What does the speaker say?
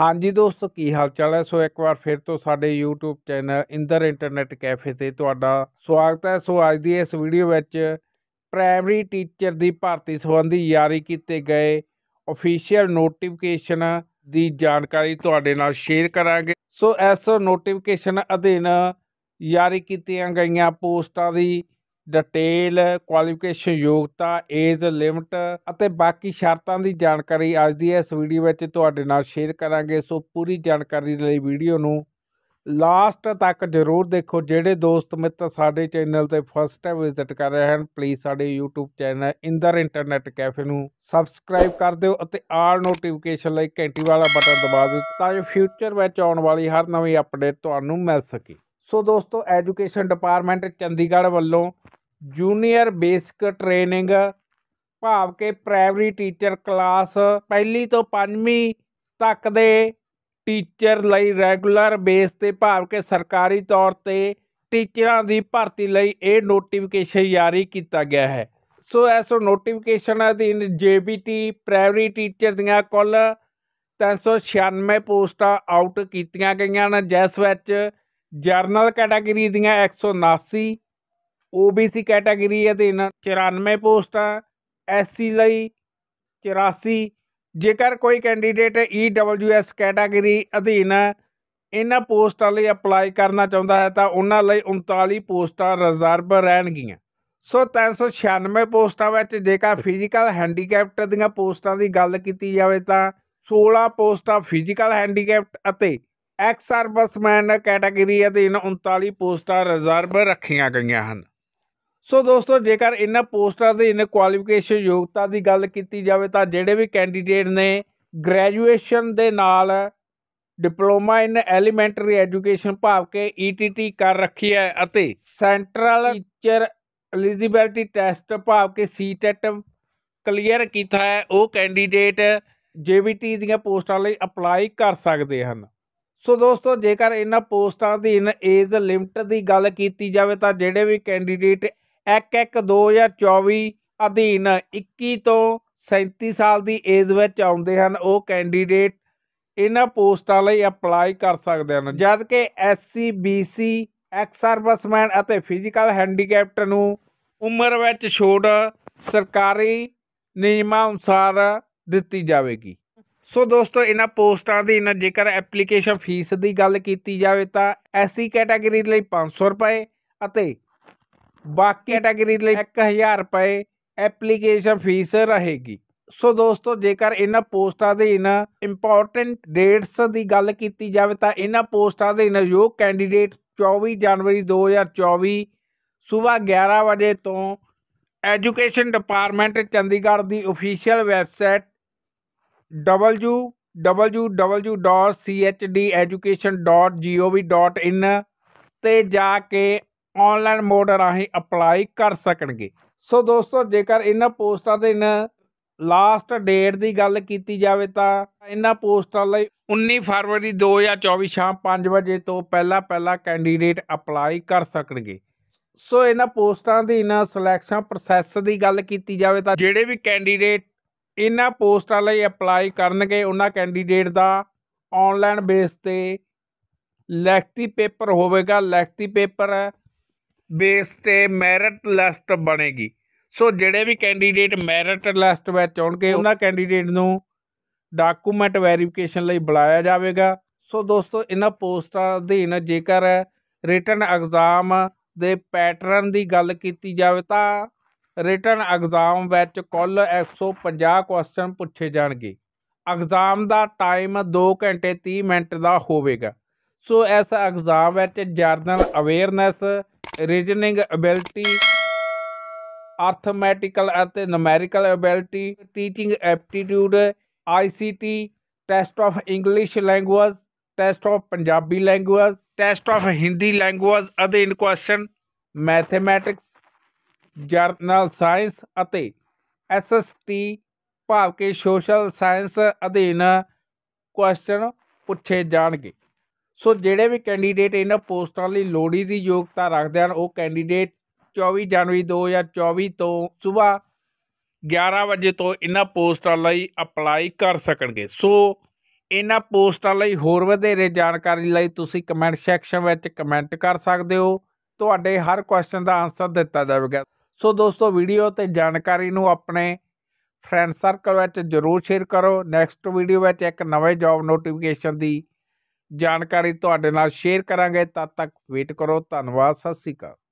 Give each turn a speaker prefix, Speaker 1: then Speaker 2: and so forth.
Speaker 1: ਹਾਂਜੀ ਦੋਸਤੋ ਕੀ ਹਾਲ ਚਾਲ ਹੈ ਸੋ ਇੱਕ ਵਾਰ ਫਿਰ ਤੋਂ ਸਾਡੇ YouTube channel Inder internet cafe ਤੇ ਤੁਹਾਡਾ ਸਵਾਗਤ ਹੈ ਸੋ ਅੱਜ ਦੀ ਇਸ ਵੀਡੀਓ ਵਿੱਚ ਪ੍ਰਾਇਮਰੀ ਟੀਚਰ ਦੀ ਭਰਤੀ ਸੰਬੰਧੀ ਜਾਰੀ ਕੀਤੇ ਗਏ ਅਫੀਸ਼ੀਅਲ ਨੋਟੀਫਿਕੇਸ਼ਨ ਦੀ ਜਾਣਕਾਰੀ ਤੁਹਾਡੇ ਨਾਲ ਸ਼ੇਅਰ ਕਰਾਂਗੇ ਸੋ ਇਸ ਨੋਟੀਫਿਕੇਸ਼ਨ ਅਧੀਨ ਜਾਰੀ ਕੀਤੀਆਂ ਗਈਆਂ ਪੋਸਟਾਂ ਦੀ ਡਿਟੇਲ ਕੁਆਲੀਫਿਕੇਸ਼ਨ ਯੋਗਤਾ ਏਜ ਲਿਮਟ ਅਤੇ ਬਾਕੀ ਸ਼ਰਤਾਂ ਦੀ ਜਾਣਕਾਰੀ ਅੱਜ ਦੀ ਇਸ ਵੀਡੀਓ ਵਿੱਚ ਤੁਹਾਡੇ ਨਾਲ ਸ਼ੇਅਰ ਕਰਾਂਗੇ ਸੋ ਪੂਰੀ ਜਾਣਕਾਰੀ ਲਈ ਵੀਡੀਓ ਨੂੰ ਲਾਸਟ ਤੱਕ ਜ਼ਰੂਰ ਦੇਖੋ ਜਿਹੜੇ ਦੋਸਤ ਮਿੱਤਰ ਸਾਡੇ ਚੈਨਲ ਤੇ ਫਸਟ ਟਾਈਮ ਵਿਜ਼ਿਟ ਕਰ ਰਹੇ ਹਨ ਪਲੀਜ਼ ਸਾਡੇ YouTube channel Inder internet cafe ਨੂੰ ਸਬਸਕ੍ਰਾਈਬ ਕਰ ਦਿਓ ਅਤੇ ਆਲ ਨੋਟੀਫਿਕੇਸ਼ਨ ਲਈ ਘੰਟੀ ਵਾਲਾ ਬਟਨ ਦਬਾ ਦਿਓ ਤਾਂ ਜੋ ਫਿਊਚਰ ਵਿੱਚ ਆਉਣ ਵਾਲੀ ਹਰ ਨਵੀਂ ਅਪਡੇਟ ਤੁਹਾਨੂੰ ਮਿਲ ਸਕੇ ਸੋ ਦੋਸਤੋ ਐਜੂਕੇਸ਼ਨ ਡਿਪਾਰਟਮੈਂਟ ਚੰਡੀਗੜ੍ਹ ਵੱਲੋਂ ਜੂਨੀਅਰ ਬੇਸਿਕ ਟ੍ਰੇਨਿੰਗ ਭਾਵ ਕੇ ਪ੍ਰਾਇਮਰੀ ਟੀਚਰ ਕਲਾਸ ਪਹਿਲੀ ਤੋਂ ਪੰਜਵੀਂ ਤੱਕ ਦੇ ਟੀਚਰ ਲਈ ਰੈਗੂਲਰ ਬੇਸ ਤੇ ਭਾਵ ਕੇ ਸਰਕਾਰੀ ਤੌਰ ਤੇ ਟੀਚਰਾਂ ਦੀ ਭਰਤੀ ਲਈ ਇਹ ਨੋਟੀਫਿਕੇਸ਼ਨ ਜਾਰੀ ਕੀਤਾ ਗਿਆ ਹੈ ਸੋ ਇਸ ਨੋਟੀਫਿਕੇਸ਼ਨ ਅਧੀਨ ਜੀਬੀਟੀ ਪ੍ਰਾਇਮਰੀ ਟੀਚਰ ਦੀਆਂ ਕੁੱਲ 396 ਪੋਸਟਾਂ ਆਊਟ ਕੀਤੀਆਂ ਗਈਆਂ ਨੇ ਜਿਸ ਵਿੱਚ ਜਰਨਲ ਕੈਟਾਗਰੀ ਦੀਆਂ 179 ਓਬੀਸੀ ਕੈਟਾਗਰੀ ਅਧੀਨ 94 ਪੋਸਟਾਂ ਐਸਸੀ ਲਈ 84 ਜੇਕਰ ਕੋਈ ਕੈਂਡੀਡੇਟ ਈਡਬਲਯੂਐਸ ਕੈਟਾਗਰੀ ਅਧੀਨ ਇਹਨਾਂ ਪੋਸਟਾਂ ਲਈ ਅਪਲਾਈ ਕਰਨਾ ਚਾਹੁੰਦਾ ਹੈ ਤਾਂ ਉਹਨਾਂ ਲਈ 39 ਪੋਸਟਾਂ ਰਿਜ਼ਰਵ ਰਹਿਣਗੀਆਂ ਸੋ 396 ਪੋਸਟਾਂ ਵਿੱਚ ਜੇਕਰ ਫਿਜ਼ੀਕਲ ਹੈਂਡੀਕੈਪਟ ਦੀਆਂ ਪੋਸਟਾਂ ਦੀ ਗੱਲ ਕੀਤੀ ਜਾਵੇ ਤਾਂ 16 ਪੋਸਟਾਂ ਫਿਜ਼ੀਕਲ ਹੈਂਡੀਕੈਪਟ ਅਤੇ ਐਕਸ ਸਰਵਿਸਮੈਨ ਕੈਟਾਗਰੀ ਅਧੀਨ 39 ਪੋਸਟਾਂ ਰਿਜ਼ਰਵ ਰੱਖੀਆਂ ਗਈਆਂ ਹਨ ਸੋ ਦੋਸਤੋ ਜੇਕਰ ਇਹਨਾਂ ਪੋਸਟਾਂ ਦੇ ਇਹਨਾਂ ਕੁਆਲੀਫਿਕੇਸ਼ਨ ਯੋਗਤਾ ਦੀ ਗੱਲ ਕੀਤੀ ਜਾਵੇ ਤਾਂ ਜਿਹੜੇ ਵੀ ਕੈਂਡੀਡੇਟ ਨੇ ਗ੍ਰੈਜੂਏਸ਼ਨ ਦੇ ਨਾਲ ਡਿਪਲੋਮਾ ਇਨ ਐਲੀਮੈਂਟਰੀ ਐਜੂਕੇਸ਼ਨ ਭਾਵ ਕਿ ਈਟੀਟੀ e ਕਰ ਰੱਖੀ ਹੈ ਅਤੇ ਸੈਂਟਰਲ ਟੀਚਰ ਐਲੀਜੀਬਿਲਟੀ ਟੈਸਟ ਭਾਵ ਕਿ ਸੀਟੈਟ ਕਲੀਅਰ ਕੀਤਾ ਹੈ ਉਹ ਕੈਂਡੀਡੇਟ ਜੀਬੀਟੀ ਦੀਆਂ ਪੋਸਟਾਂ ਲਈ ਅਪਲਾਈ ਕਰ ਸਕਦੇ ਹਨ ਸੋ ਦੋਸਤੋ ਜੇਕਰ ਇਹਨਾਂ ਪੋਸਟਾਂ ਦੀ ਏਜ ਲਿਮਟ ਦੀ ਗੱਲ ਕੀਤੀ ਜਾਵੇ ਤਾਂ ਜਿਹੜੇ ਵੀ ਕੈਂਡੀਡੇਟ 1/1/2024 ਅਧੀਨ 21 ਤੋਂ 37 ਸਾਲ ਦੀ ਏਜ ਵਿੱਚ ਆਉਂਦੇ ਹਨ ਉਹ ਕੈਂਡੀਡੇਟ ਇਹਨਾਂ ਪੋਸਟਾਂ ਲਈ ਅਪਲਾਈ ਕਰ ਸਕਦੇ ਹਨ ਜਦ ਕਿ ਐਸਸੀ ਬੀਸੀ ਐਕਸ ਸਰਵਿਸਮੈਨ ਅਤੇ ਫਿਜ਼ੀਕਲ ਹੈਂਡੀਕੈਪਟ ਨੂੰ ਉਮਰ ਵਿੱਚ ਛੋਟ ਸਰਕਾਰੀ ਨਿਯਮਾਂ ਅਨੁਸਾਰ ਦਿੱਤੀ ਜਾਵੇਗੀ ਸੋ ਦੋਸਤੋ ਇਹਨਾਂ ਪੋਸਟਾਂ ਦੀ ਇਹਨਾਂ ਜੇਕਰ ਐਪਲੀਕੇਸ਼ਨ ਫੀਸ ਦੀ ਗੱਲ ਕੀਤੀ ਜਾਵੇ ਤਾਂ ਐਸਸੀ ਕੈਟਾਗਰੀ ਲਈ 500 ਰੁਪਏ ਅਤੇ ਬਾਕੀ ਕੈਟਾਗਰੀ ਲਈ 1000 ਰੁਪਏ ਐਪਲੀਕੇਸ਼ਨ ਫੀਸ ਰਹੇਗੀ ਸੋ ਦੋਸਤੋ ਜੇਕਰ ਇਹਨਾਂ ਪੋਸਟਾਂ ਦੇ ਇਹਨਾਂ ਇੰਪੋਰਟੈਂਟ ਡੇਟਸ ਦੀ ਗੱਲ ਕੀਤੀ ਜਾਵੇ ਤਾਂ ਇਹਨਾਂ ਪੋਸਟਾਂ ਦੇ ਇਹਨਾਂ ਯੋਗ ਕੈਂਡੀਡੇਟ 24 ਜਨਵਰੀ 2024 ਸਵੇਰ 11 ਵਜੇ ਤੋਂ ਐਜੂਕੇਸ਼ਨ ਡਿਪਾਰਟਮੈਂਟ ਚੰਡੀਗੜ੍ਹ ਦੀ ਅਫੀਸ਼ੀਅਲ ਵੈਬਸਾਈਟ www.chdeducation.gov.in ਤੇ ਜਾ ਕੇ ਆਨਲਾਈਨ ਮੋਡ ਰਾਹੀਂ ਅਪਲਾਈ ਕਰ ਸਕਣਗੇ ਸੋ ਦੋਸਤੋ ਜੇਕਰ ਇਹਨਾਂ ਪੋਸਟਾਂ ਦੇ ਲਾਸਟ ਡੇਟ ਦੀ ਗੱਲ ਕੀਤੀ ਜਾਵੇ ਤਾਂ ਇਹਨਾਂ ਪੋਸਟਾਂ ਲਈ 19 ਫਰਵਰੀ 2024 ਸ਼ਾਮ 5 ਵਜੇ ਤੋਂ ਪਹਿਲਾ ਪਹਿਲਾ ਕੈਂਡੀਡੇਟ ਅਪਲਾਈ ਕਰ ਸਕਣਗੇ ਸੋ ਇਹਨਾਂ ਪੋਸਟਾਂ ਦੀ ਇਹਨਾਂ ਸਿਲੈਕਸ਼ਨ ਪ੍ਰੋਸੈਸ ਦੀ ਗੱਲ ਕੀਤੀ ਜਾਵੇ ਤਾਂ ਜਿਹੜੇ ਵੀ ਕੈਂਡੀਡੇਟ ਇਹਨਾਂ ਪੋਸਟਾਂ ਲਈ ਅਪਲਾਈ ਕਰਨਗੇ ਉਹਨਾਂ ਕੈਂਡੀਡੇਟ ਦਾ ਆਨਲਾਈਨ ਬੇਸ ਤੇ ਲੈਕਤੀ ਪੇਪਰ ਹੋਵੇਗਾ ਲੈਕਤੀ ਪੇਪਰ ਬੇਸ ਤੇ ਮੈਰਿਟ ਲਿਸਟ ਬਣੇਗੀ ਸੋ ਜਿਹੜੇ ਵੀ ਕੈਂਡੀਡੇਟ ਮੈਰਿਟ ਲਿਸਟ ਵਿੱਚ ਆਉਣਗੇ ਉਹਨਾਂ ਕੈਂਡੀਡੇਟ ਨੂੰ ਡਾਕੂਮੈਂਟ ਵੈਰੀਫਿਕੇਸ਼ਨ ਲਈ ਬੁਲਾਇਆ ਜਾਵੇਗਾ ਸੋ ਦੋਸਤੋ ਇਹਨਾਂ ਪੋਸਟਾਂ ਅਧੀਨ ਜੇਕਰ ਰਿਟਨ ਐਗਜ਼ਾਮ ਦੇ ਪੈਟਰਨ ਦੀ ਗੱਲ ਕੀਤੀ ਜਾਵੇ ਤਾਂ ਰਿਟਨ ਐਗਜ਼ਾਮ ਵਿੱਚ ਕੁੱਲ 150 ਕੁਐਸਚਨ ਪੁੱਛੇ ਜਾਣਗੇ ਐਗਜ਼ਾਮ ਦਾ ਟਾਈਮ 2 ਘੰਟੇ 30 ਮਿੰਟ ਦਾ ਹੋਵੇਗਾ ਸੋ ਇਸ ਐਗਜ਼ਾਮ ਵਿੱਚ general awareness reasoning ability arithmetical ਅਤੇ numerical ability teaching aptitude ICT test of English language test of Punjabi language test of Hindi language in question mathematics general science ਅਤੇ ਐਸਐਸਟੀ ਭਾਵ ਕਿ ਸੋਸ਼ਲ ਸਾਇੰਸ ਅਧੀਨ question ਪੁੱਛੇ ਜਾਣਗੇ ਸੋ ਜਿਹੜੇ ਵੀ ਕੈਂਡੀਡੇਟ ਇਹਨਾਂ ਪੋਸਟਾਂ ਲਈ ਲੋੜੀ ਦੀ ਯੋਗਤਾ ਰੱਖਦੇ ਹਨ ਉਹ ਕੈਂਡੀਡੇਟ 24 ਜਨਵਰੀ 2024 ਤੋਂ ਸਵੇਰ 11 ਵਜੇ ਤੋਂ ਇਹਨਾਂ ਪੋਸਟਾਂ ਲਈ ਅਪਲਾਈ ਕਰ ਸਕਣਗੇ ਸੋ ਇਹਨਾਂ ਪੋਸਟਾਂ ਲਈ ਹੋਰ ਵਧੇਰੇ ਜਾਣਕਾਰੀ ਲਈ ਤੁਸੀਂ ਕਮੈਂਟ ਸੈਕਸ਼ਨ ਵਿੱਚ ਕਮੈਂਟ ਕਰ ਸਕਦੇ ਹੋ ਤੁਹਾਡੇ ਹਰ ਕੁਐਸਚਨ ਦਾ ਆਨਸਰ ਦਿੱਤਾ ਜਾਵੇਗਾ ਸੋ ਦੋਸਤੋ ਵੀਡੀਓ ਤੇ ਜਾਣਕਾਰੀ ਨੂੰ ਆਪਣੇ ਫਰੈਂਡ ਸਰਕਲ ਵਿੱਚ ਜ਼ਰੂਰ ਸ਼ੇਅਰ ਕਰੋ ਨੈਕਸਟ ਵੀਡੀਓ ਵਿੱਚ ਇੱਕ ਨਵੇਂ ਜੌਬ ਨੋਟੀਫਿਕੇਸ਼ਨ ਦੀ ਜਾਣਕਾਰੀ ਤੁਹਾਡੇ ਨਾਲ ਸ਼ੇਅਰ ਕਰਾਂਗੇ ਤਦ ਤੱਕ ਵੇਟ ਕਰੋ ਧੰਨਵਾਦ ਸਤਿ ਸ਼੍ਰੀ ਅਕਾਲ